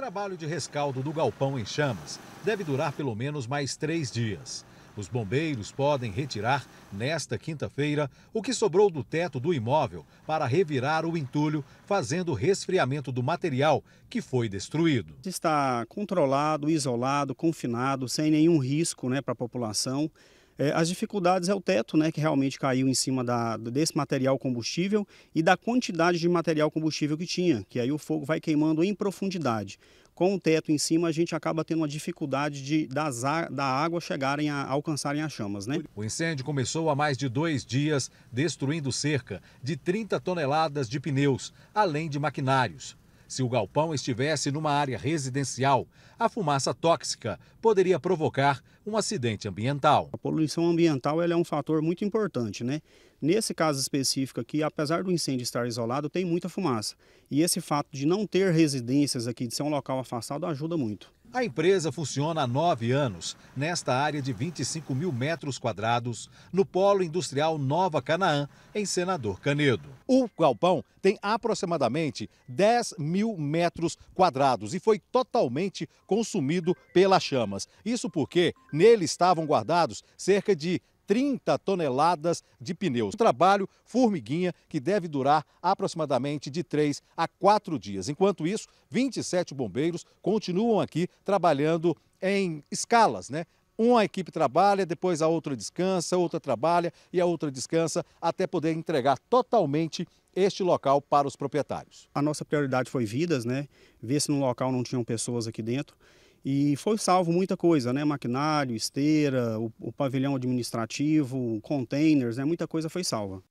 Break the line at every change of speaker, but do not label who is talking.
trabalho de rescaldo do galpão em chamas deve durar pelo menos mais três dias. Os bombeiros podem retirar, nesta quinta-feira, o que sobrou do teto do imóvel para revirar o entulho, fazendo resfriamento do material que foi destruído.
Está controlado, isolado, confinado, sem nenhum risco né, para a população. É, as dificuldades é o teto, né, que realmente caiu em cima da, desse material combustível e da quantidade de material combustível que tinha, que aí o fogo vai queimando em profundidade. Com o teto em cima, a gente acaba tendo uma dificuldade de, das, da água chegarem a
alcançarem as chamas, né? O incêndio começou há mais de dois dias, destruindo cerca de 30 toneladas de pneus, além de maquinários. Se o galpão estivesse numa área residencial, a fumaça tóxica poderia provocar um acidente ambiental.
A poluição ambiental é um fator muito importante, né? Nesse caso específico aqui, apesar do incêndio estar isolado, tem muita fumaça. E esse fato de não ter residências aqui, de ser um local
afastado, ajuda muito. A empresa funciona há nove anos, nesta área de 25 mil metros quadrados, no Polo Industrial Nova Canaã, em Senador Canedo. O galpão tem aproximadamente 10 mil metros quadrados e foi totalmente consumido pelas chamas. Isso porque nele estavam guardados cerca de 30 toneladas de pneus. Um trabalho formiguinha que deve durar aproximadamente de 3 a 4 dias. Enquanto isso, 27 bombeiros continuam aqui trabalhando em escalas, né? Uma equipe trabalha, depois a outra descansa, outra trabalha e a outra descansa até poder entregar totalmente este local para os proprietários. A nossa prioridade foi vidas, né? Ver se no local não
tinham pessoas aqui dentro. E foi salvo muita coisa, né? Maquinário, esteira, o, o pavilhão administrativo, containers, né? Muita coisa foi salva.